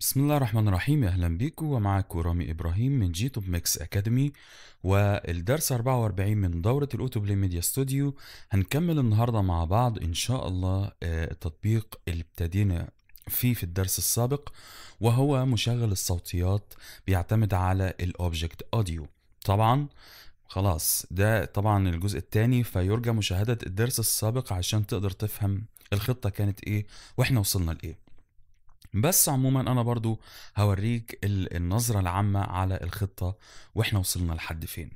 بسم الله الرحمن الرحيم اهلا بيكم ومعاكم رامي ابراهيم من جي توب ميكس اكاديمي والدرس 44 من دوره الاوتو بلاي ميديا ستوديو هنكمل النهارده مع بعض ان شاء الله التطبيق آه، اللي ابتدينا فيه في الدرس السابق وهو مشغل الصوتيات بيعتمد على الاوبجكت اوديو طبعا خلاص ده طبعا الجزء الثاني فيرجى مشاهده الدرس السابق عشان تقدر تفهم الخطه كانت ايه واحنا وصلنا لايه بس عموما انا برضو هوريك النظرة العامة على الخطة واحنا وصلنا لحد فين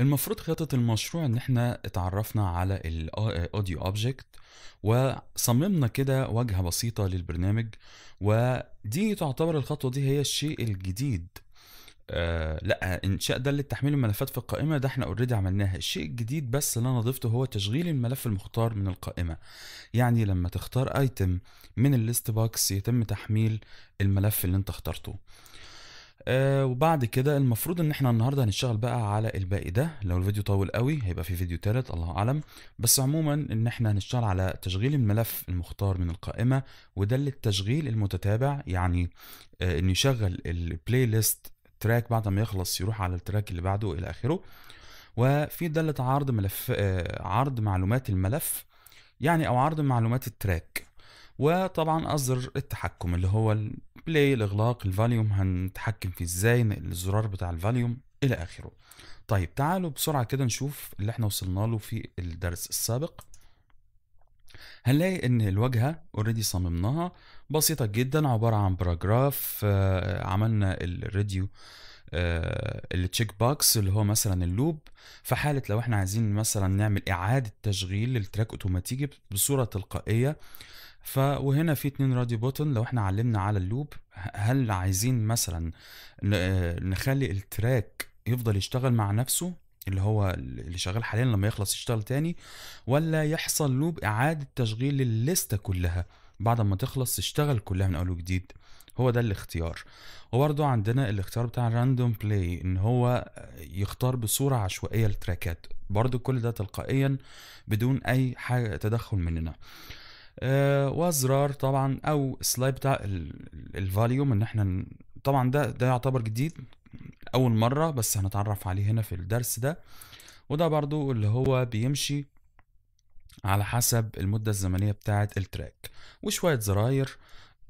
المفروض خطة المشروع ان احنا اتعرفنا على الاوديو اوبجكت وصممنا كده واجهة بسيطة للبرنامج ودي تعتبر الخطوة دي هي الشيء الجديد آه، لا انشاء ده للتحميل الملفات في القائمه ده احنا اوريدي عملناها الشيء الجديد بس اللي انا ضفته هو تشغيل الملف المختار من القائمه يعني لما تختار ايتم من الليست بوكس يتم تحميل الملف اللي انت اخترته آه وبعد كده المفروض ان احنا النهارده هنشتغل بقى على الباقي ده لو الفيديو طول قوي هيبقى في فيديو تالت الله اعلم بس عموما ان احنا هنشتغل على تشغيل الملف المختار من القائمه وده للتشغيل المتتابع يعني آه ان يشغل البلاي ليست التراك بعد ما يخلص يروح على التراك اللي بعده الى اخره وفي داله عرض ملف آه، عرض معلومات الملف يعني او عرض معلومات التراك وطبعا ازر التحكم اللي هو البلاي الاغلاق الفاليوم هنتحكم فيه ازاي الزرار بتاع الفاليوم الى اخره طيب تعالوا بسرعه كده نشوف اللي احنا وصلنا له في الدرس السابق هنلاقي ان الواجهه اوريدي صممناها بسيطه جدا عباره عن باراجراف آه، عملنا الريديو التشيك بوكس اللي هو مثلا اللوب في حاله لو احنا عايزين مثلا نعمل اعاده تشغيل للتراك اوتوماتيكي بصوره تلقائيه ف وهنا في اتنين راديو بوتن لو احنا علمنا على اللوب هل عايزين مثلا آه، نخلي التراك يفضل يشتغل مع نفسه اللي هو اللي شغال حاليا لما يخلص يشتغل تاني ولا يحصل له إعادة تشغيل الليستة كلها بعد ما تخلص تشتغل كلها من أول وجديد هو ده الاختيار وبرضه عندنا الاختيار بتاع راندوم بلاي ان هو يختار بصورة عشوائية التراكات برضه كل ده تلقائيا بدون اي حاجة تدخل مننا آه وازرار طبعا او سلايد بتاع الفاليوم ان احنا طبعا ده ده يعتبر جديد اول مره بس هنتعرف عليه هنا في الدرس ده وده برضو اللي هو بيمشي على حسب المده الزمنيه بتاعت التراك وشويه زراير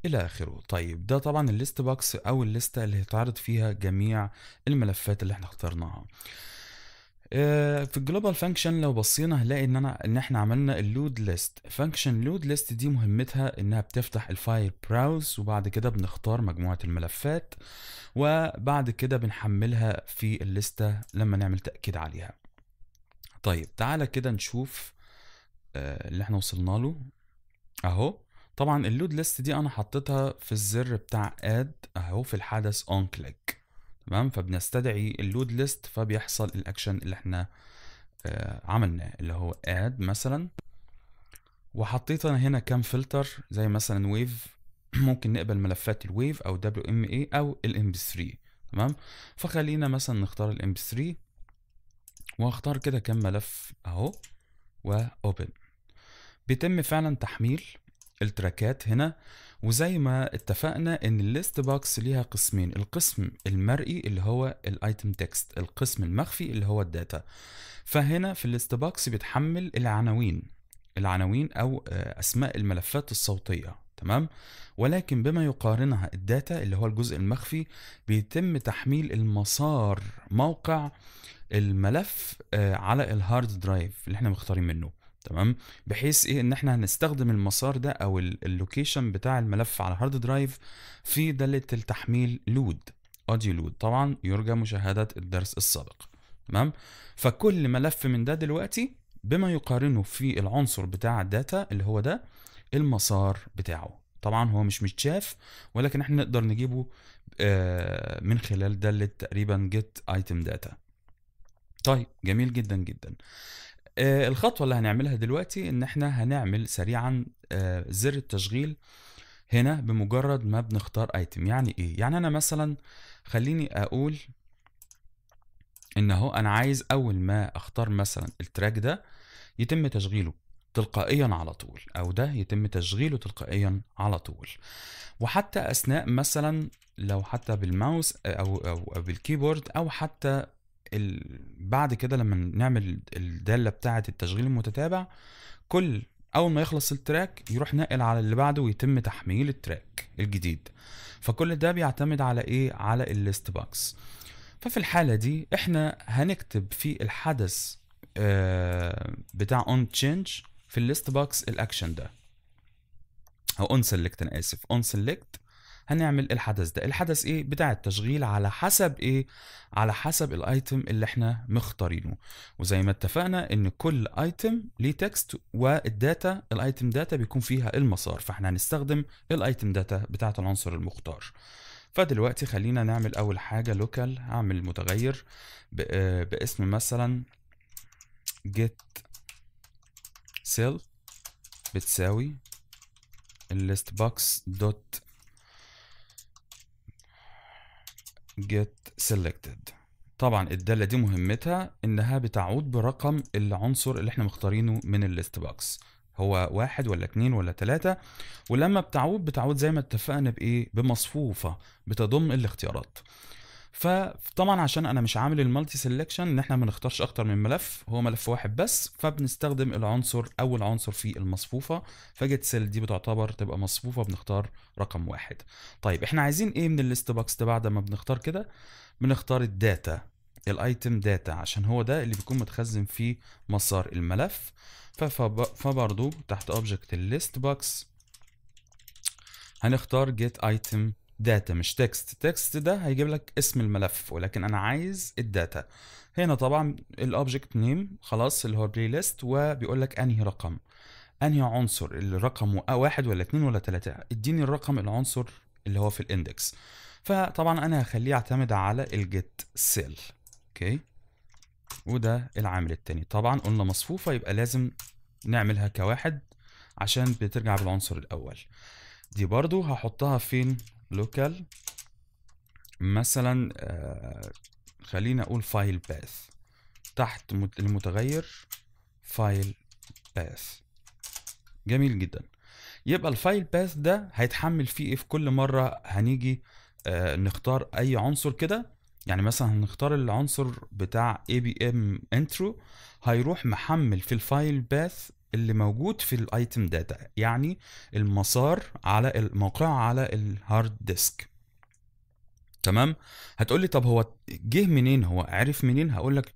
الى اخره طيب ده طبعا الليست بوكس او الليسته اللي هيتعرض فيها جميع الملفات اللي احنا اخترناها آه، في الجلوبال فانكشن لو بصينا هنلاقي ان انا ان احنا عملنا اللود ليست فانكشن لود ليست دي مهمتها انها بتفتح الفايل براوز وبعد كده بنختار مجموعه الملفات وبعد كده بنحملها في الليسته لما نعمل تاكيد عليها طيب تعالى كده نشوف آه، اللي احنا وصلنا له اهو طبعا اللود ليست دي انا حطيتها في الزر بتاع اد اهو في الحدث اون كليك تمام فبنستدعي اللود ليست فبيحصل الاكشن اللي احنا آه، عملناه اللي هو اد مثلا وحطيت انا هنا كام فلتر زي مثلا ويف ممكن نقبل ملفات الويف او دبليو ام اي او الام بي 3 تمام فخلينا مثلا نختار الام بي 3 واختار كده كام ملف اهو واوبن بيتم فعلا تحميل التراكات هنا وزي ما اتفقنا ان الليست بوكس ليها قسمين القسم المرئي اللي هو الايتم تكست القسم المخفي اللي هو الداتا فهنا في الليست بوكس بتحمل العناوين العناوين او آه، اسماء الملفات الصوتيه تمام ولكن بما يقارنها الداتا اللي هو الجزء المخفي بيتم تحميل المسار موقع الملف آه، على الهارد درايف اللي احنا مختارين منه تمام بحيث ايه ان احنا هنستخدم المسار ده او اللوكيشن بتاع الملف على هارد درايف في داله التحميل لود اوديو لود طبعا يرجى مشاهده الدرس السابق تمام فكل ملف من ده دلوقتي بما يقارنه في العنصر بتاع الداتا اللي هو ده المسار بتاعه طبعا هو مش متشاف ولكن احنا نقدر نجيبه آه، من خلال داله تقريبا جيت ايتم داتا طيب جميل جدا جدا آه، الخطوه اللي هنعملها دلوقتي ان احنا هنعمل سريعا آه، زر التشغيل هنا بمجرد ما بنختار ايتم يعني ايه يعني انا مثلا خليني اقول ان اهو انا عايز اول ما اختار مثلا التراك ده يتم تشغيله تلقائيا على طول او ده يتم تشغيله تلقائيا على طول وحتى اثناء مثلا لو حتى بالماوس آه، او, أو بالكيبورد او حتى ال... بعد كده لما نعمل الداله بتاعه التشغيل المتتابع كل اول ما يخلص التراك يروح نقل على اللي بعده ويتم تحميل التراك الجديد فكل ده بيعتمد على ايه على الليست باكس ففي الحاله دي احنا هنكتب في الحدث آه، بتاع اون تشينج في الليست باكس الاكشن ده او اون سيلكت انا اسف اون سيلكت هنعمل الحدث ده الحدث ايه بتاع التشغيل على حسب ايه على حسب الايتم اللي احنا مختارينه وزي ما اتفقنا ان كل ايتم ليه تكست والداتا الايتم داتا بيكون فيها المسار فاحنا هنستخدم الايتم داتا بتاعه العنصر المختار فدلوقتي خلينا نعمل اول حاجه لوكال هعمل متغير آه، باسم مثلا get cell بتساوي الليست بوكس دوت get selected طبعا الدالة دي مهمتها انها بتعود برقم العنصر اللي احنا مختارينه من الليست بوكس هو واحد ولا اتنين ولا تلاتة ولما بتعود بتعود زي ما اتفقنا بايه بمصفوفة بتضم الاختيارات فطبعا عشان انا مش عامل المالتي سيلكشن ان احنا ما نختارش اكتر من ملف هو ملف واحد بس فبنستخدم العنصر اول عنصر في المصفوفه فجت سيل دي بتعتبر تبقى مصفوفه بنختار رقم واحد طيب احنا عايزين ايه من الليست بوكس ده بعد ما بنختار كده بنختار الداتا الايتم داتا عشان هو ده اللي بيكون متخزن فيه مسار الملف فبرضو تحت اوبجكت الليست بوكس هنختار جيت ايتم داتا مش تكست تكست ده هيجيب لك اسم الملف ولكن انا عايز الداتا هنا طبعا الاوبجكت نيم خلاص اللي هو بلاي ليست وبيقول لك انهي رقم انهي عنصر اللي رقمه واحد ولا اتنين ولا تلاتة اديني الرقم العنصر اللي هو في الاندكس فطبعا انا هخليه يعتمد على الجيت سيل اوكي وده العامل التاني طبعا قلنا مصفوفه يبقى لازم نعملها كواحد عشان بترجع بالعنصر الاول دي برضو هحطها فين لوكال مثلا آه، خلينا اقول فايل باث تحت المتغير فايل باث جميل جدا يبقى الفايل باث ده هيتحمل فيه ايه في كل مره هنيجي آه، نختار اي عنصر كده يعني مثلا هنختار العنصر بتاع ABM intro هيروح محمل في الفايل باث اللي موجود في الايتم داتا يعني المسار على موقعه على الهارد ديسك تمام هتقولي طب هو جه منين هو عرف منين هقول لك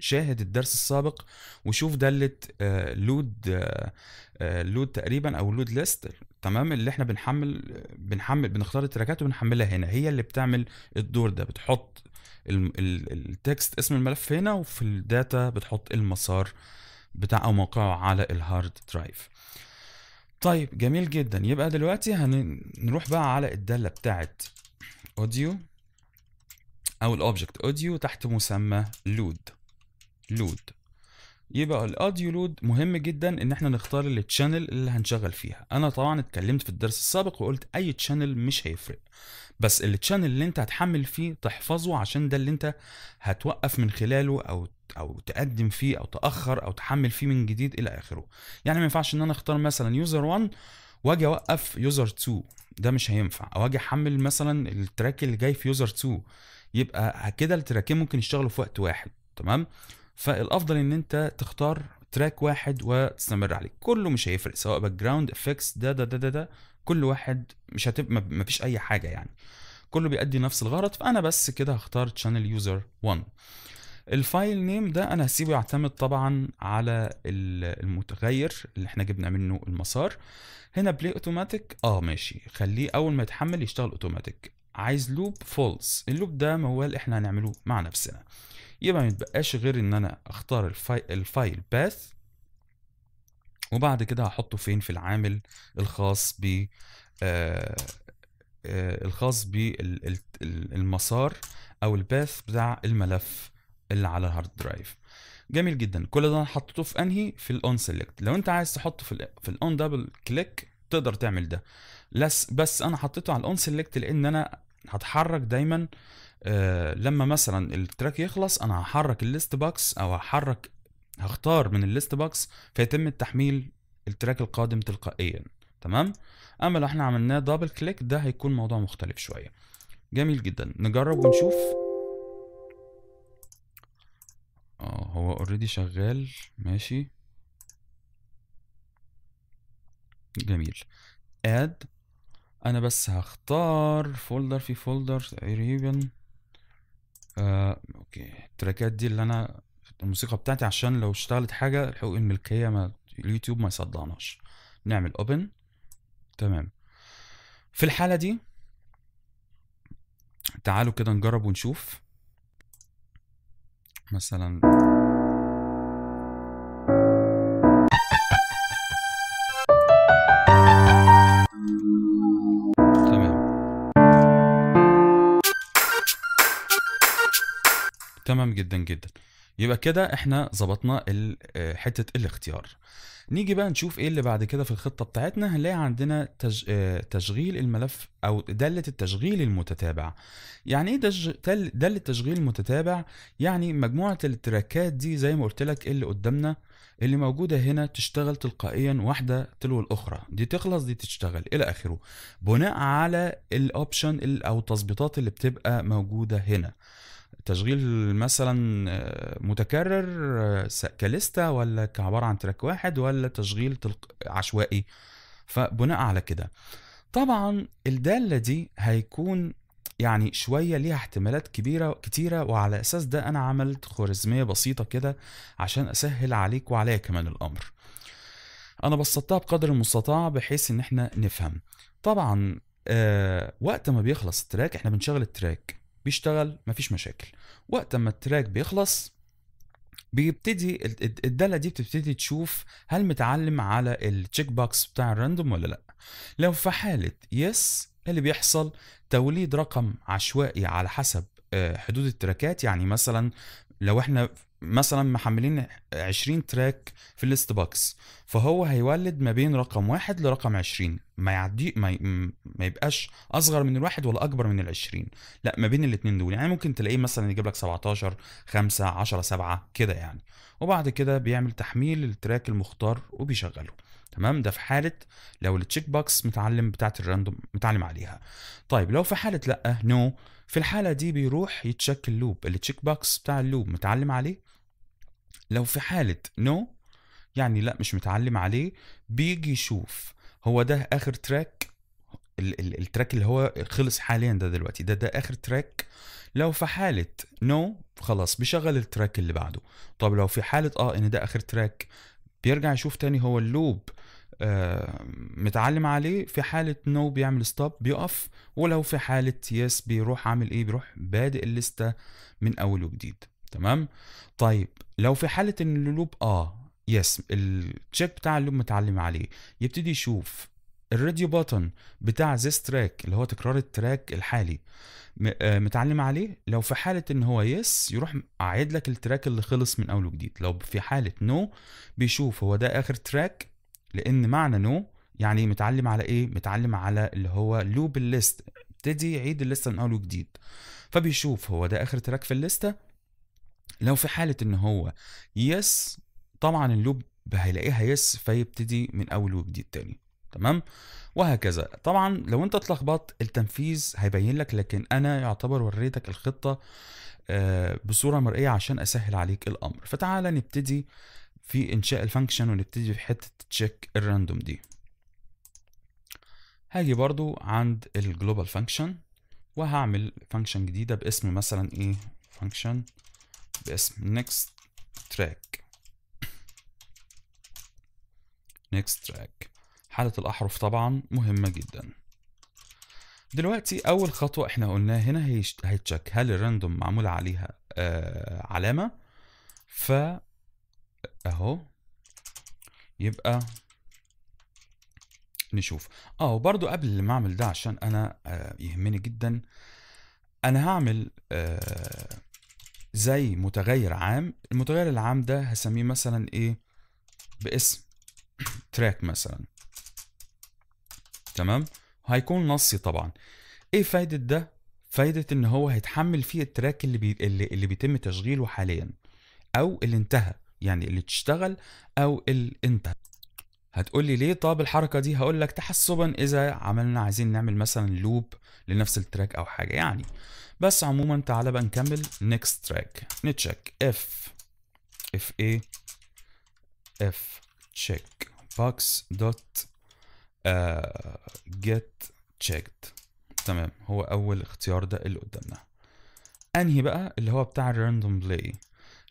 شاهد الدرس السابق وشوف داله آه، لود آه، آه، لود تقريبا او لود ليست تمام اللي احنا بنحمل بنحمل بنختار التراكات وبنحملها هنا هي اللي بتعمل الدور ده بتحط التكست اسم الملف هنا وفي الداتا بتحط المسار بتاع او موقعه على الهارد درايف طيب جميل جدا يبقى دلوقتي هنروح بقى على الداله بتاعت اوديو او الاوبجكت اوديو تحت مسمى لود لود يبقى الاوديو لود مهم جدا ان احنا نختار التشانل اللي هنشغل فيها انا طبعا اتكلمت في الدرس السابق وقلت اي تشانل مش هيفرق بس التشانل اللي انت هتحمل فيه تحفظه عشان ده اللي انت هتوقف من خلاله او او تقدم فيه او تاخر او تحمل فيه من جديد الى اخره يعني ما ينفعش ان انا اختار مثلا يوزر 1 واجي اوقف يوزر 2 ده مش هينفع او اجي احمل مثلا التراك اللي جاي في يوزر 2 يبقى كده التراكين ممكن يشتغلوا في وقت واحد تمام فالافضل ان انت تختار تراك واحد وتستمر عليه كله مش هيفرق سواء باك جراوند افكس ده ده ده ده, كل واحد مش هتبقى مفيش اي حاجه يعني كله بيأدي نفس الغرض فانا بس كده هختار شانل يوزر 1 الفايل نيم ده انا هسيبه يعتمد طبعا على المتغير اللي احنا جبنا منه المسار هنا بلاي اوتوماتيك اه ماشي خليه اول ما يتحمل يشتغل اوتوماتيك عايز لوب فولس اللوب ده موال احنا هنعمله مع نفسنا يبقى ما يتبقاش غير ان انا اختار الفايل, باث وبعد كده هحطه فين في العامل الخاص ب آه آه الخاص بالمسار او الباث بتاع الملف اللي على الهارد درايف جميل جدا كل ده انا حطيته في انهي في الاون سيلكت لو انت عايز تحطه في في الاون دبل كليك تقدر تعمل ده لس بس انا حطيته على الاون سيلكت لان انا هتحرك دايما آه لما مثلا التراك يخلص انا هحرك الليست بوكس او هحرك هختار من الليست بوكس فيتم التحميل التراك القادم تلقائيا تمام اما لو احنا عملناه دبل كليك ده هيكون موضوع مختلف شويه جميل جدا نجرب ونشوف اه هو اوريدي شغال ماشي جميل اد انا بس هختار فولدر في فولدر تقريبا آه، اوكي التراكات دي اللي انا الموسيقى بتاعتي عشان لو اشتغلت حاجه حقوق الملكيه ما اليوتيوب ما يصدعناش نعمل اوبن تمام في الحاله دي تعالوا كده نجرب ونشوف مثلا تمام تمام جدا جدا يبقى كده احنا ظبطنا آه، حته الاختيار نيجي بقى نشوف ايه اللي بعد كده في الخطه بتاعتنا هنلاقي عندنا تج... آه، تشغيل الملف او داله التشغيل المتتابع يعني ايه دج... داله التشغيل المتتابع يعني مجموعه التراكات دي زي ما قلت لك اللي قدامنا اللي موجوده هنا تشتغل تلقائيا واحده تلو الاخرى دي تخلص دي تشتغل الى اخره بناء على الاوبشن او التظبيطات اللي بتبقى موجوده هنا تشغيل مثلا آه، متكرر آه، كليستا ولا كعباره عن تراك واحد ولا تشغيل عشوائي فبناء على كده طبعا الداله دي هيكون يعني شويه ليها احتمالات كبيره كتيره وعلى اساس ده انا عملت خوارزميه بسيطه كده عشان اسهل عليك وعليا كمان الامر انا بسطتها بقدر المستطاع بحيث ان احنا نفهم طبعا آه وقت ما بيخلص التراك احنا بنشغل التراك بيشتغل ما فيش مشاكل وقت ما التراك بيخلص بيبتدي الداله دي بتبتدي تشوف هل متعلم على التشيك بوكس بتاع الراندوم ولا لا لو في حاله يس اللي بيحصل توليد رقم عشوائي على حسب آه، حدود التراكات يعني مثلا لو احنا مثلا محملين 20 تراك في الليست باكس فهو هيولد ما بين رقم واحد لرقم 20 ما يعدي ما, ي... ما يبقاش اصغر من الواحد ولا اكبر من ال20 لا ما بين الاثنين دول يعني ممكن تلاقيه مثلا يجيب لك 17 5 10 7 كده يعني وبعد كده بيعمل تحميل للتراك المختار وبيشغله تمام ده في حاله لو التشيك بوكس متعلم بتاعه الراندوم متعلم عليها طيب لو في حاله لا نو no. في الحاله دي بيروح يتشك اللوب التشيك بوكس بتاع اللوب متعلم عليه لو في حاله نو يعني لا مش متعلم عليه بيجي يشوف هو ده اخر تراك ال- ال- التراك اللي هو خلص حاليا ده دلوقتي ده ده اخر تراك لو في حاله نو خلاص بيشغل التراك اللي بعده طب لو في حاله اه ان ده اخر تراك بيرجع يشوف تاني هو اللوب آه متعلم عليه في حالة نو no بيعمل ستوب بيقف ولو في حالة يس بيروح عامل ايه بيروح بادئ الليستة من اول وجديد تمام طيب لو في حاله ان اللوب اه يس التشيك بتاع اللوب متعلم عليه يبتدي يشوف الراديو باتن بتاع زيس تراك اللي هو تكرار التراك الحالي آه، متعلم عليه لو في حالة ان هو يس يروح عايد لك التراك اللي خلص من اول وجديد لو في حالة نو بيشوف هو ده اخر تراك لان معنى نو يعني متعلم على ايه متعلم على اللي هو لوب الليست ابتدي يعيد الليستة من اول وجديد فبيشوف هو ده اخر تراك في الليستة لو في حاله ان هو يس طبعا اللوب هيلاقيها يس فيبتدي من اول وجديد تاني تمام وهكذا طبعا لو انت اتلخبطت التنفيذ هيبين لك لكن انا يعتبر وريتك الخطه آه، بصوره مرئيه عشان اسهل عليك الامر فتعالى نبتدي في انشاء الفانكشن ونبتدي في حته تشيك الراندوم دي هاجي برضو عند الجلوبال فانكشن وهعمل فانكشن جديده باسم مثلا ايه فانكشن باسم next track next track حالة الأحرف طبعا مهمة جدا دلوقتي أول خطوة احنا قلناها هنا هيتشك هل الراندوم معمول عليها آه علامة فا أهو يبقى نشوف اه وبرضو قبل ما اعمل ده عشان انا آه يهمني جدا انا هعمل آه زي متغير عام المتغير العام ده هسميه مثلا ايه باسم تراك مثلا تمام هيكون نصي طبعا ايه فايدة ده فايدة ان هو هيتحمل فيه التراك اللي بي... اللي, اللي بيتم تشغيله حاليا او اللي انتهى يعني اللي تشتغل او اللي انتهى هتقول لي ليه طب الحركه دي هقول لك تحسبا اذا عملنا عايزين نعمل مثلا لوب لنفس التراك او حاجه يعني بس عموما تعالى بقى نكمل نيكست تراك نتشيك اف اف اي اف تشيك باكس دوت جيت get تمام هو اول اختيار ده اللي قدامنا انهي بقى اللي هو بتاع الراندوم بلاي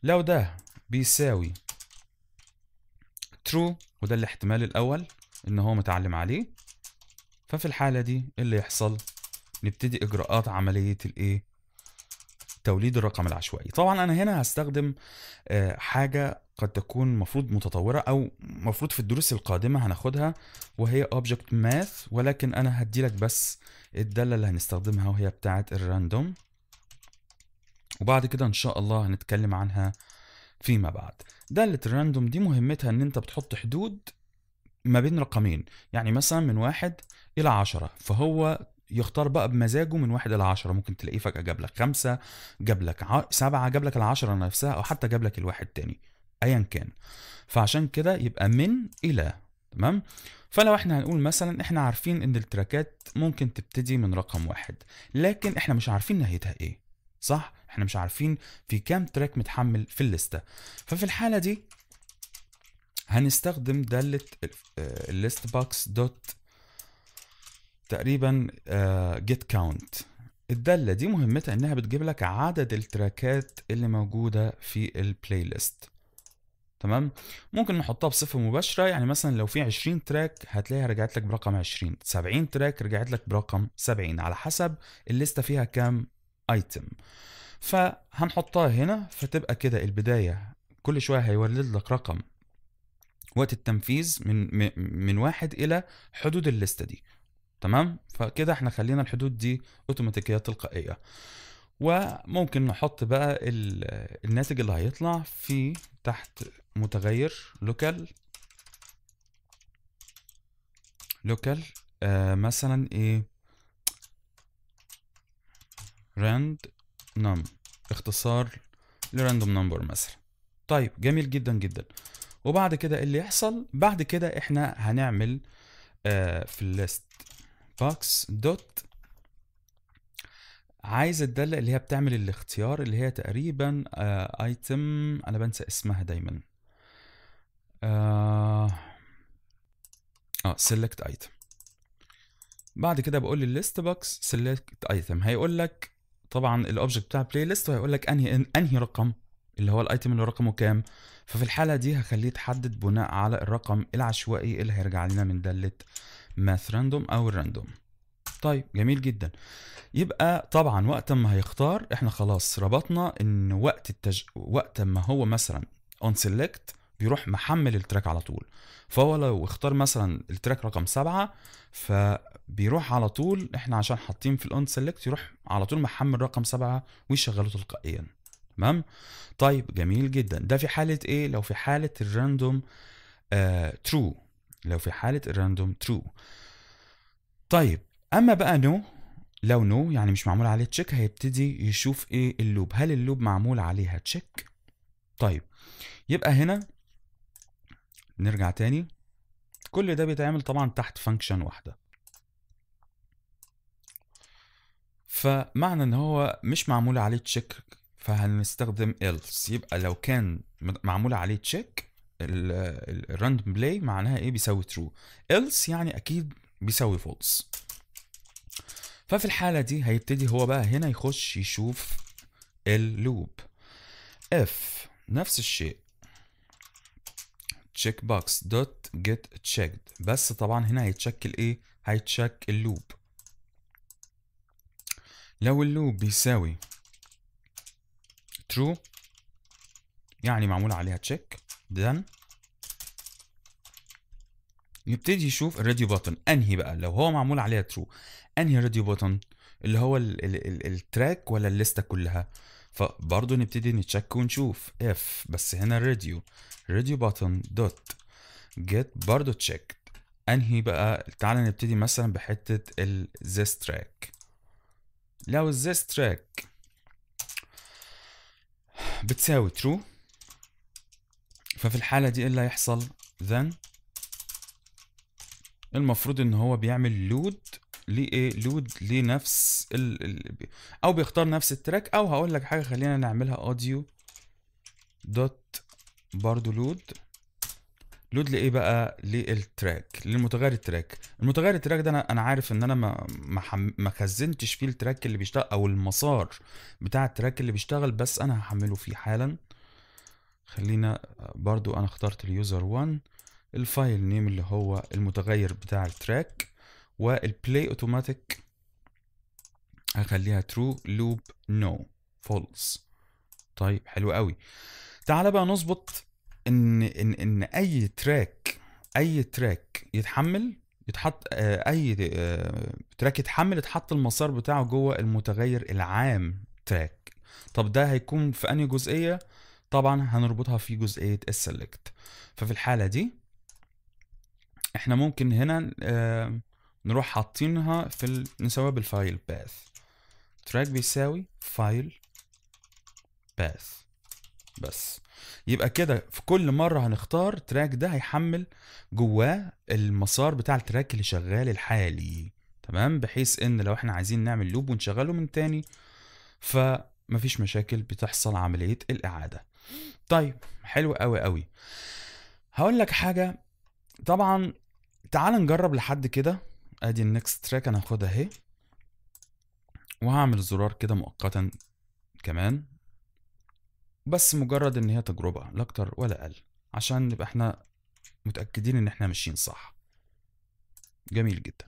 لو ده بيساوي ترو وده الاحتمال الاول ان هو متعلم عليه ففي الحالة دي إيه اللي يحصل نبتدي اجراءات عملية الايه توليد الرقم العشوائي طبعا انا هنا هستخدم آه، حاجة قد تكون مفروض متطورة او مفروض في الدروس القادمة هناخدها وهي object math ولكن انا هديلك بس الدالة اللي هنستخدمها وهي بتاعة الراندوم وبعد كده ان شاء الله هنتكلم عنها فيما بعد دالة الراندوم دي مهمتها ان انت بتحط حدود ما بين رقمين يعني مثلا من واحد الى عشرة فهو يختار بقى بمزاجه من واحد الى عشرة ممكن تلاقيه فجأة جاب لك خمسة جاب لك ع... سبعة جاب لك العشرة نفسها او حتى جاب لك الواحد تاني ايا كان فعشان كده يبقى من الى تمام فلو احنا هنقول مثلا احنا عارفين ان التراكات ممكن تبتدي من رقم واحد لكن احنا مش عارفين نهايتها ايه صح احنا مش عارفين في كام تراك متحمل في الليسته ففي الحاله دي هنستخدم دالة الليست بوكس دوت تقريبا جيت آه، كاونت الدالة دي مهمتها انها بتجيب لك عدد التراكات اللي موجودة في البلاي ليست تمام ممكن نحطها بصفة مباشرة يعني مثلا لو في 20 تراك هتلاقيها رجعت لك برقم 20 70 تراك رجعت لك برقم 70 على حسب الليستة فيها كام ايتم فهنحطها هنا فتبقى كده البداية كل شوية هيولد لك رقم وقت التنفيذ من من واحد إلى حدود الليستة دي تمام فكده احنا خلينا الحدود دي اوتوماتيكية تلقائية وممكن نحط بقى الناتج اللي هيطلع في تحت متغير لوكال لوكال آه مثلا ايه راند نم اختصار لراندوم نمبر مثلا طيب جميل جدا جدا وبعد كده اللي يحصل بعد كده احنا هنعمل آه في الليست باكس دوت عايز الداله اللي هي بتعمل الاختيار اللي هي تقريبا ايتم آه، انا بنسى اسمها دايما اه سيلكت آه، ايتم بعد كده بقول للليست باكس سيلكت ايتم هيقول لك طبعا الاوبجكت بتاع بلاي ليست وهيقول لك انهي انهي رقم اللي هو الايتم اللي رقمه كام ففي الحاله دي هخليه يتحدد بناء على الرقم العشوائي اللي هيرجع لنا من داله ماث راندوم او الراندوم طيب جميل جدا يبقى طبعا وقت ما هيختار احنا خلاص ربطنا ان وقت التج... وقت ما هو مثلا اون سيلكت بيروح محمل التراك على طول فهو لو اختار مثلا التراك رقم سبعة ف بيروح على طول احنا عشان حاطين في الاون سيلكت يروح على طول محمل رقم سبعة ويشغله تلقائيا تمام طيب جميل جدا ده في حالة ايه لو في حالة الراندوم آه ترو لو في حالة الراندوم ترو طيب اما بقى نو لو نو يعني مش معمول عليه تشيك هيبتدي يشوف ايه اللوب هل اللوب معمول عليها تشيك طيب يبقى هنا نرجع تاني كل ده بيتعمل طبعا تحت فانكشن واحدة فمعنى ان هو مش معمول عليه تشيك فهنستخدم else يبقى لو كان معمول عليه تشيك الراندوم بلاي معناها ايه بيساوي ترو else يعني اكيد بيساوي فولس ففي الحالة دي هيبتدي هو بقى هنا يخش يشوف اللوب if نفس الشيء checkbox checked بس طبعا هنا هيتشكل ايه هيتشك اللوب لو اللوب بيساوي ترو يعني معمول عليها تشيك then يبتدي يشوف الراديو بوتن انهي بقى لو هو معمول عليها ترو انهي الراديو بوتن اللي هو التراك ولا الليستة كلها فبرضه نبتدي نتشك ونشوف اف بس هنا الراديو راديو بوتن دوت جيت برضه تشيك انهي بقى تعالى نبتدي مثلا بحتة الزيست تراك لو الزيست تراك بتساوي ترو ففي الحالة دي إيه اللي هيحصل then المفروض ان هو بيعمل لود لايه لود لنفس ال... ال... او بيختار نفس التراك او هقول لك حاجه خلينا نعملها اوديو دوت برضو لود لود لايه بقى للتراك للمتغير التراك المتغير التراك ده انا انا عارف ان انا ما ما, حم... ما خزنتش فيه التراك اللي بيشتغل او المسار بتاع التراك اللي بيشتغل بس انا هحمله فيه حالا خلينا برضو انا اخترت اليوزر 1 الفايل نيم اللي هو المتغير بتاع التراك والبلاي اوتوماتيك هخليها ترو لوب نو فولس طيب حلو قوي تعالى بقى نظبط ان ان ان اي تراك اي تراك يتحمل يتحط آه، اي تراك آه، يتحمل يتحط المسار بتاعه جوه المتغير العام تراك طب ده هيكون في انهي جزئيه طبعا هنربطها في جزئيه السلكت ففي الحاله دي احنا ممكن هنا آه، نروح حاطينها في نسويها بالفايل باث تراك بيساوي فايل باث بس يبقى كده في كل مره هنختار تراك ده هيحمل جواه المسار بتاع التراك اللي شغال الحالي تمام بحيث ان لو احنا عايزين نعمل لوب ونشغله من تاني فمفيش مشاكل بتحصل عمليه الاعاده طيب حلو قوي قوي هقول لك حاجه طبعا تعال نجرب لحد كده ادي النكست تراك انا هاخدها اهي وهعمل زرار كده مؤقتا كمان بس مجرد ان هي تجربه لا اكتر ولا اقل عشان نبقى احنا متاكدين ان احنا ماشيين صح جميل جدا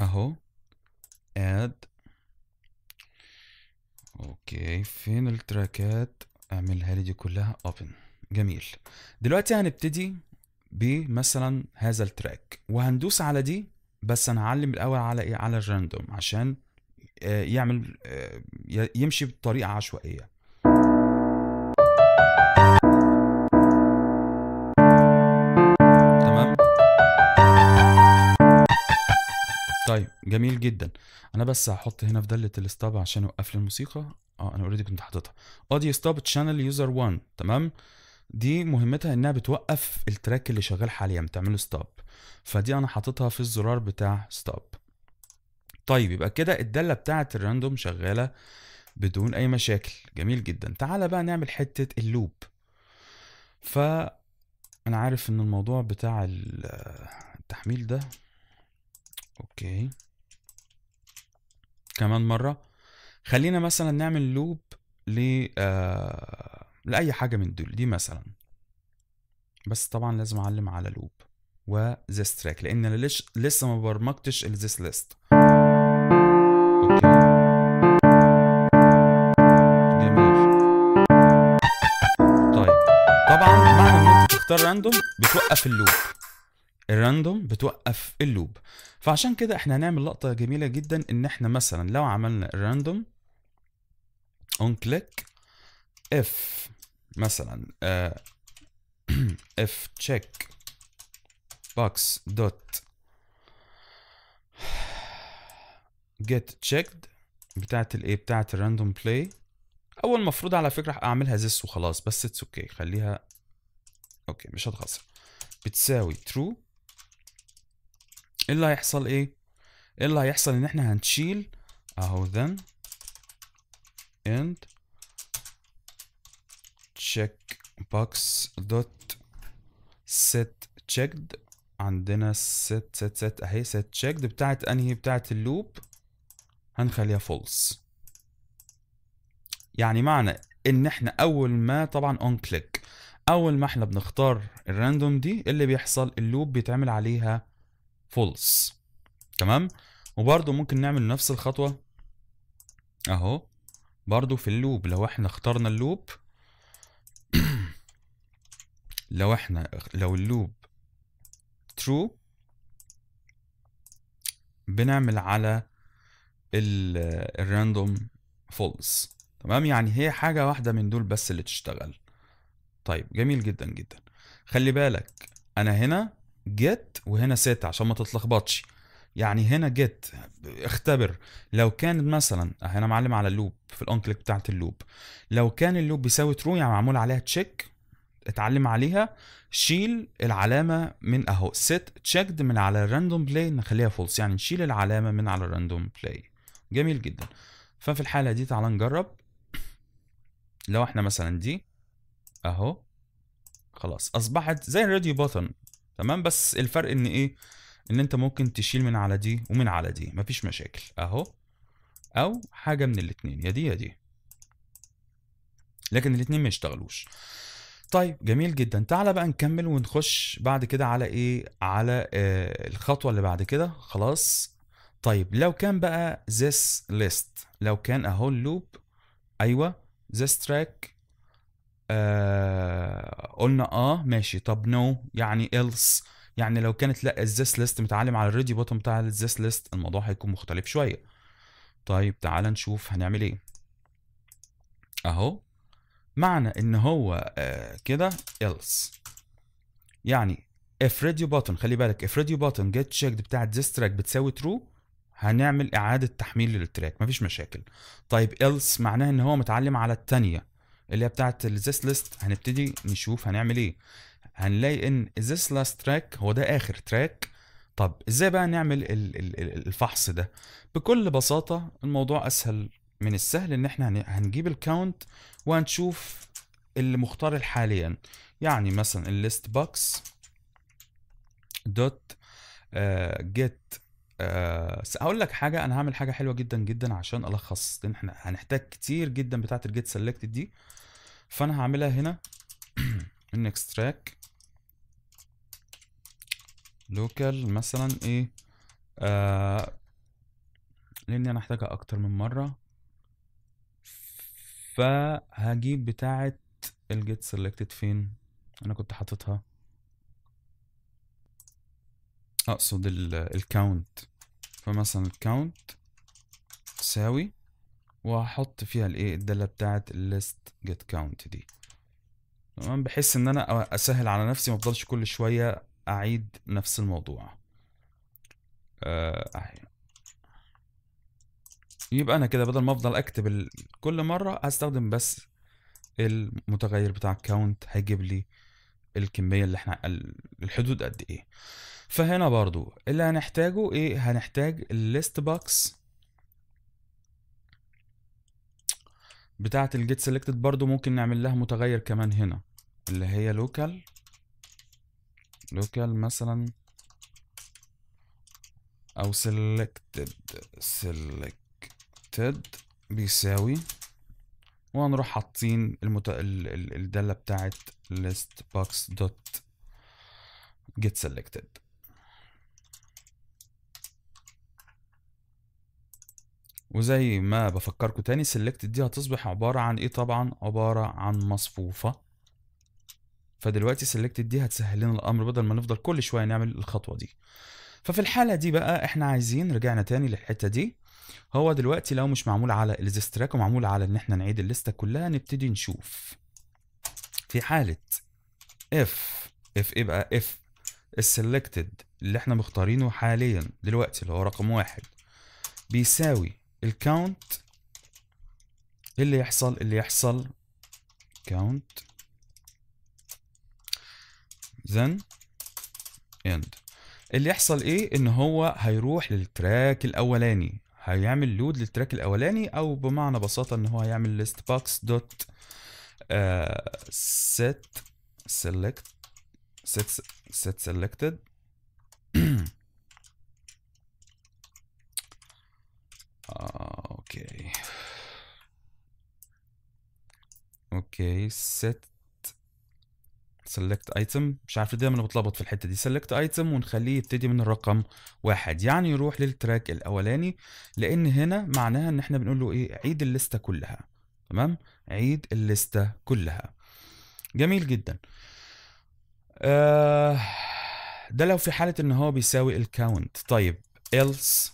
اهو اد اوكي فين التراكات اعملها لي دي كلها اوبن جميل دلوقتي هنبتدي بمثلا هذا التراك وهندوس على دي بس انا هعلم الاول على ايه على الراندوم عشان آه، يعمل آه، يمشي بطريقه عشوائيه تمام طيب جميل جدا انا بس هحط هنا في دله الاستاب عشان اوقف لي الموسيقى اه انا اوريدي كنت حاططها اوديو ستوب تشانل يوزر 1 تمام دي مهمتها انها بتوقف التراك اللي شغال حاليا بتعمله ستوب فدي انا حاططها في الزرار بتاع ستوب طيب يبقى كده الداله بتاعه الراندوم شغاله بدون اي مشاكل جميل جدا تعالى بقى نعمل حته اللوب ف انا عارف ان الموضوع بتاع التحميل ده اوكي كمان مره خلينا مثلا نعمل لوب ل آه لاي حاجه من دول دي مثلا بس طبعا لازم اعلم على لوب وذيس تراك لان انا لسه ما برمجتش الزيست ليست بتختار راندوم بتوقف اللوب الراندوم بتوقف اللوب فعشان كده احنا هنعمل لقطه جميله جدا ان احنا مثلا لو عملنا الراندوم اون كليك اف مثلا اف تشيك بوكس دوت جيت تشيكد بتاعت الايه بتاعت الراندوم بلاي اول المفروض على فكره اعملها زس وخلاص بس اتس اوكي okay. خليها اوكي مش هتخسر بتساوي ترو ايه اللي هيحصل ايه ايه اللي هيحصل ان احنا هنشيل اهو then اند تشيك بوكس dot set checked عندنا set set set اهي set checked بتاعت انهي بتاعت اللوب هنخليها false يعني معنى ان احنا اول ما طبعا on click اول ما احنا بنختار الراندوم دي اللي بيحصل اللوب بيتعمل عليها فولس تمام وبرده ممكن نعمل نفس الخطوه اهو برضو في اللوب لو احنا اخترنا اللوب لو احنا لو اللوب ترو بنعمل على الراندوم فولس تمام يعني هي حاجة واحدة من دول بس اللي تشتغل طيب جميل جدا جدا خلي بالك انا هنا جيت وهنا سيت عشان ما تتلخبطش يعني هنا جيت اختبر لو كان مثلا هنا معلم على اللوب في الانكليك بتاعت اللوب لو كان اللوب بيساوي ترو يعني معمول عليها تشيك اتعلم عليها شيل العلامه من اهو سيت تشيكد من على الراندوم بلاي نخليها فولس يعني نشيل العلامه من على الراندوم بلاي جميل جدا ففي الحاله دي تعالى نجرب لو احنا مثلا دي اهو خلاص اصبحت زي الراديو بوتن تمام بس الفرق ان ايه ان انت ممكن تشيل من على دي ومن على دي مفيش مشاكل اهو او حاجه من الاتنين يا دي يا دي لكن الاتنين ما يشتغلوش طيب جميل جدا تعالى بقى نكمل ونخش بعد كده على ايه على آه الخطوه اللي بعد كده خلاص طيب لو كان بقى this list لو كان اهو اللوب ايوه this track آه، قلنا اه ماشي طب نو no. يعني else يعني لو كانت لا الزيس ليست متعلم على الريدي بوتم بتاع الزيس ليست الموضوع هيكون مختلف شويه طيب تعال نشوف هنعمل ايه اهو معنى ان هو آه كده else يعني if radio button خلي بالك if radio button get checked بتاعت this track بتساوي true هنعمل اعادة تحميل للتراك مفيش مشاكل طيب else معناه ان هو متعلم على الثانيه اللي هي بتاعت الزيس ليست هنبتدي نشوف هنعمل ايه هنلاقي ان this لاست تراك هو ده اخر تراك طب ازاي بقى نعمل الفحص ده بكل بساطة الموضوع اسهل من السهل ان احنا هنجيب الكاونت وهنشوف اللي مختار حاليا يعني مثلا الليست بوكس دوت جيت هقول لك حاجة انا هعمل حاجة حلوة جدا جدا عشان الخص لان احنا هنحتاج كتير جدا بتاعة الجيت سيلكتد دي فانا هعملها هنا index اكستراك لوكال مثلا ايه آه لان انا هحتاجها اكتر من مره فهجيب بتاعه الجيت سيلكتد فين انا كنت حاططها اقصد الكاونت فمثلا الكاونت تساوي واحط فيها الايه الداله بتاعت الليست جيت كاونت دي تمام بحيث ان انا اسهل على نفسي ما افضلش كل شويه اعيد نفس الموضوع آه يبقى انا كده بدل ما افضل اكتب كل مره هستخدم بس المتغير بتاع الكاونت هيجيب لي الكميه اللي احنا الحدود قد ايه فهنا برضو اللي هنحتاجه ايه هنحتاج الليست بوكس بتاعه الجيت سيلكتد برضو ممكن نعمل لها متغير كمان هنا اللي هي لوكال لوكال مثلا او سيلكتد سيلكتد بيساوي وهنروح حاطين المت... الداله بتاعت list box dot get selected وزي ما بفكركم تاني select دي هتصبح عبارة عن ايه طبعا عبارة عن مصفوفة فدلوقتي select دي هتسهل لنا الامر بدل ما نفضل كل شوية نعمل الخطوة دي ففي الحالة دي بقى احنا عايزين رجعنا تاني للحتة دي هو دلوقتي لو مش معمول على الزيستراك ومعمول على ان احنا نعيد الليستة كلها نبتدي نشوف في حالة اف اف ايه بقى اف السلكتد اللي احنا مختارينه حاليا دلوقتي اللي هو رقم واحد بيساوي الكاونت اللي يحصل اللي يحصل كاونت then end اللي يحصل ايه ان هو هيروح للتراك الاولاني هيعمل لود للتراك الاولاني او بمعنى بساطه ان هو هيعمل ليست باكس دوت set select set set selected اوكي ست سلكت ايتم مش عارف دايما بتلخبط في الحته دي سلكت ايتم ونخليه يبتدي من الرقم واحد يعني يروح للتراك الاولاني لان هنا معناها ان احنا بنقول له ايه عيد الليسته كلها تمام عيد الليسته كلها جميل جدا آه ده لو في حاله ان هو بيساوي الكاونت طيب else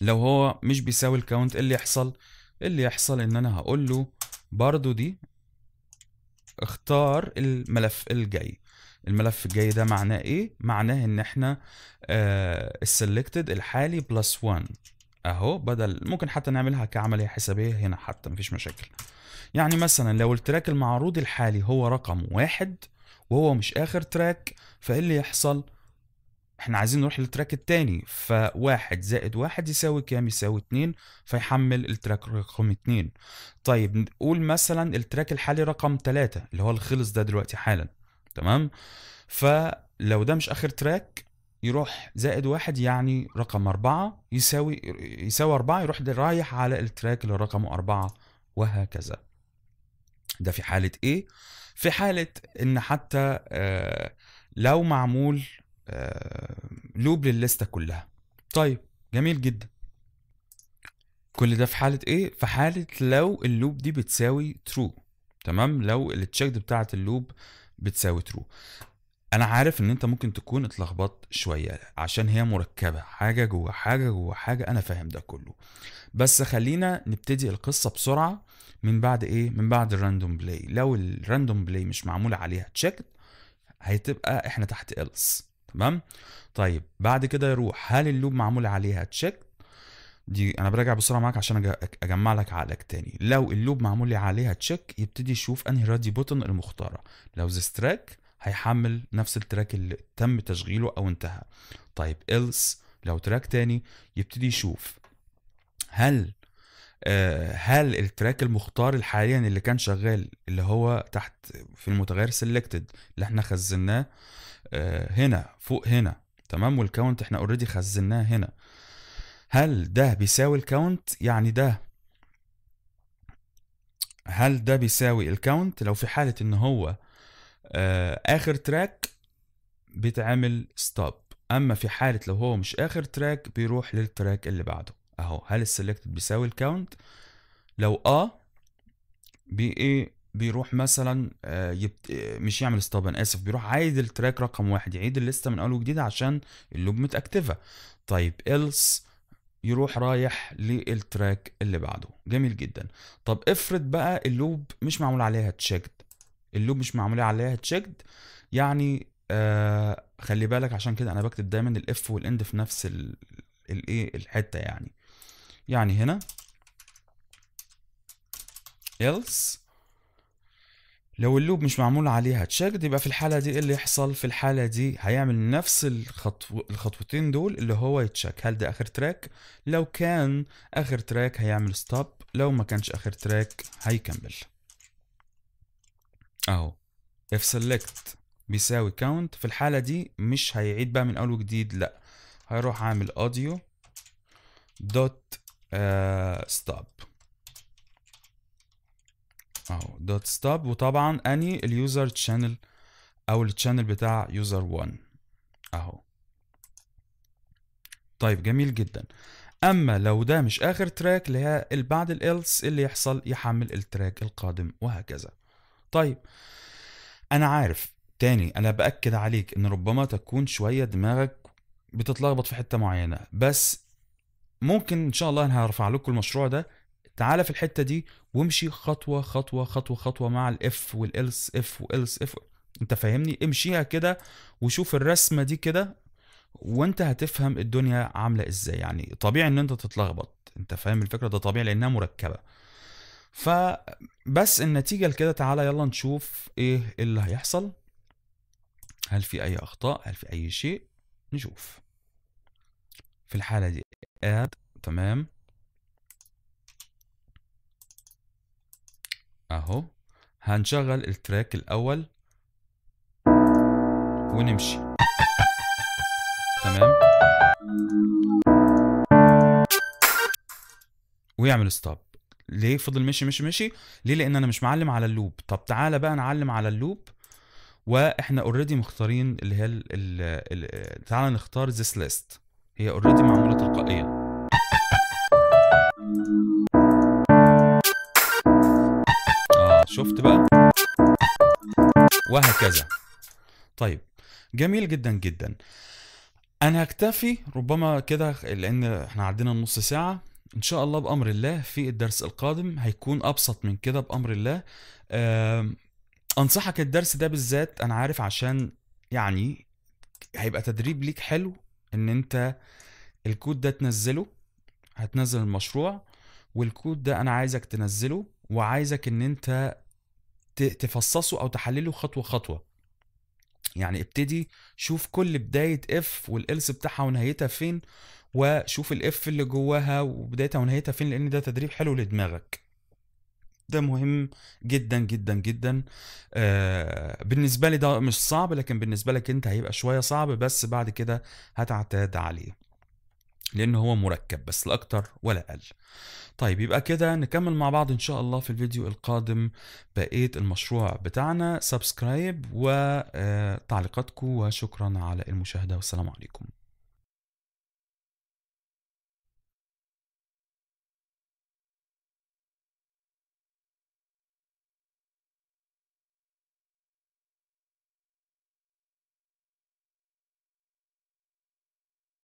لو هو مش بيساوي الكاونت ايه اللي يحصل إيه اللي يحصل ان انا هقول له برضو دي اختار الملف الجاي الملف الجاي ده معناه ايه معناه ان احنا السلكتد آه، uh, الحالي بلس 1 اهو بدل ممكن حتى نعملها كعمليه حسابيه هنا حتى مفيش مشاكل يعني مثلا لو التراك المعروض الحالي هو رقم واحد وهو مش اخر تراك فايه اللي يحصل احنا عايزين نروح للتراك التاني فواحد زائد واحد يساوي كام يساوي اتنين فيحمل التراك رقم اتنين طيب نقول مثلا التراك الحالي رقم تلاتة اللي هو اللي خلص ده دلوقتي حالا تمام فلو ده مش اخر تراك يروح زائد واحد يعني رقم أربعة يساوي يساوي أربعة يروح ده رايح على التراك اللي رقمه أربعة وهكذا ده في حالة إيه؟ في حالة إن حتى آه لو معمول آه، لوب للستة كلها طيب جميل جدا كل ده في حالة ايه؟ في حالة لو اللوب دي بتساوي ترو تمام؟ لو التشيكد بتاعت اللوب بتساوي ترو انا عارف ان انت ممكن تكون اتلخبطت شوية عشان هي مركبة حاجة جوه حاجة جوه حاجة انا فاهم ده كله بس خلينا نبتدي القصة بسرعة من بعد ايه؟ من بعد الراندوم بلاي لو الراندوم بلاي مش معمول عليها تشيكد هتبقى احنا تحت else تمام طيب بعد كده يروح هل اللوب معمول عليها تشيك دي انا براجع بسرعه معاك عشان اجمع لك عقلك تاني لو اللوب معمول لي عليها تشيك يبتدي يشوف انهي رادي بوتن المختاره لو ذا تراك هيحمل نفس التراك اللي تم تشغيله او انتهى طيب else لو تراك تاني يبتدي يشوف هل آه هل التراك المختار حاليا اللي كان شغال اللي هو تحت في المتغير سيلكتد اللي احنا خزناه آه، هنا فوق هنا تمام والكاونت احنا اوريدي خزناه هنا هل ده بيساوي الكاونت يعني ده هل ده بيساوي الكاونت لو في حالة ان هو آه، اخر تراك بيتعمل ستوب اما في حالة لو هو مش اخر تراك بيروح للتراك اللي بعده اهو هل السيلكتد بيساوي الكاونت لو اه بي ايه بيروح مثلا آه، يبت... آه، مش يعمل ستوب انا اسف بيروح عايد التراك رقم واحد يعيد الليسته من اول وجديد عشان اللوب متاكتفه طيب else يروح رايح للتراك اللي بعده جميل جدا طب افرض بقى اللوب مش معمول عليها تشيكد اللوب مش معمول عليها تشيكد يعني آه خلي بالك عشان كده انا بكتب دايما الاف والاند في نفس الايه الحته يعني يعني هنا else لو اللوب مش معمول عليها تشيكد يبقى في الحاله دي ايه اللي يحصل في الحاله دي هيعمل نفس الخطو... الخطوتين دول اللي هو يتشيك هل ده اخر تراك لو كان اخر تراك هيعمل ستوب لو ما كانش اخر تراك هيكمل اهو اف سيلكت بيساوي كاونت في الحاله دي مش هيعيد بقى من اول وجديد لا هيروح عامل اوديو دوت ستوب اهو دوت ستوب وطبعا اني اليوزر تشانل او التشانل بتاع يوزر 1 اهو طيب جميل جدا اما لو ده مش اخر تراك اللي هي بعد الالس اللي يحصل يحمل التراك القادم وهكذا طيب انا عارف تاني انا باكد عليك ان ربما تكون شويه دماغك بتتلخبط في حته معينه بس ممكن ان شاء الله انا هرفع لكم المشروع ده تعالى في الحته دي وامشي خطوه خطوه خطوه خطوه مع الاف والالس اف والس اف انت فاهمني امشيها كده وشوف الرسمه دي كده وانت هتفهم الدنيا عامله ازاي يعني طبيعي ان انت تتلخبط انت فاهم الفكره ده طبيعي لانها مركبه فبس النتيجه لكده تعالى يلا نشوف ايه اللي هيحصل هل في اي اخطاء هل في اي شيء نشوف في الحاله دي اد تمام اهو هنشغل التراك الاول ونمشي تمام ويعمل ستوب ليه فضل مشي مشي مشي ليه لان انا مش معلم على اللوب طب تعالى بقى نعلم على اللوب واحنا اوريدي مختارين اللي هي تعالى نختار ذس ليست هي اوريدي معموله تلقائيا شفت بقى وهكذا طيب جميل جدا جدا انا هكتفي ربما كده لان احنا عدينا نص ساعه ان شاء الله بامر الله في الدرس القادم هيكون ابسط من كده بامر الله انصحك الدرس ده بالذات انا عارف عشان يعني هيبقى تدريب ليك حلو ان انت الكود ده تنزله هتنزل المشروع والكود ده انا عايزك تنزله وعايزك ان انت تفصصه او تحلله خطوه خطوه يعني ابتدي شوف كل بدايه اف والالس بتاعها ونهايتها فين وشوف الاف اللي جواها وبدايتها ونهايتها فين لان ده تدريب حلو لدماغك ده مهم جدا جدا جدا آه بالنسبه لي ده مش صعب لكن بالنسبه لك انت هيبقى شويه صعب بس بعد كده هتعتاد عليه لأنه هو مركب بس لا أكتر ولا أقل طيب يبقى كده نكمل مع بعض إن شاء الله في الفيديو القادم بقية المشروع بتاعنا سبسكرايب وتعليقاتكم آه، وشكرا على المشاهدة والسلام عليكم